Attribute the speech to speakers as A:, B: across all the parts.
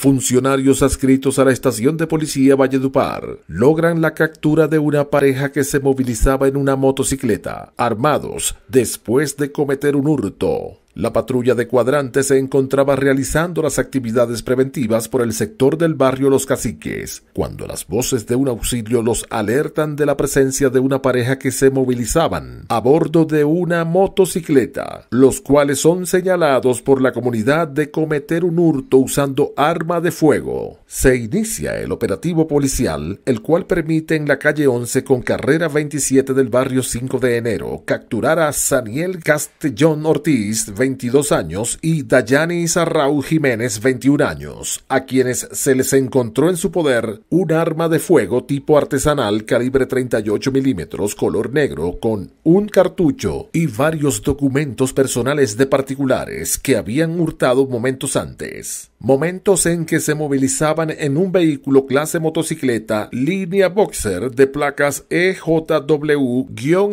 A: Funcionarios adscritos a la estación de policía Valledupar logran la captura de una pareja que se movilizaba en una motocicleta, armados, después de cometer un hurto. La patrulla de cuadrante se encontraba realizando las actividades preventivas por el sector del barrio Los Caciques, cuando las voces de un auxilio los alertan de la presencia de una pareja que se movilizaban a bordo de una motocicleta, los cuales son señalados por la comunidad de cometer un hurto usando arma de fuego. Se inicia el operativo policial, el cual permite en la calle 11 con carrera 27 del barrio 5 de enero capturar a Saniel Castellón Ortiz, 22 años, y Dayani Sarrau Jiménez, 21 años, a quienes se les encontró en su poder un arma de fuego tipo artesanal calibre 38 milímetros color negro con un cartucho y varios documentos personales de particulares que habían hurtado momentos antes. Momentos en que se movilizaban en un vehículo clase motocicleta línea boxer de placas EJW-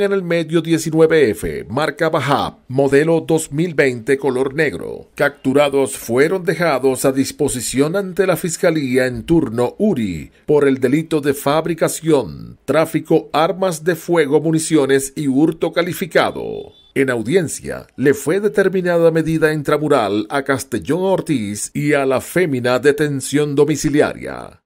A: en el medio 19F, marca Baja, modelo 2020 color negro. Capturados fueron dejados a disposición ante la Fiscalía en turno URI por el delito de fabricación, tráfico, armas de fuego, municiones y hurto calificado. En audiencia, le fue determinada medida intramural a Castellón Ortiz y a la fémina detención domiciliaria.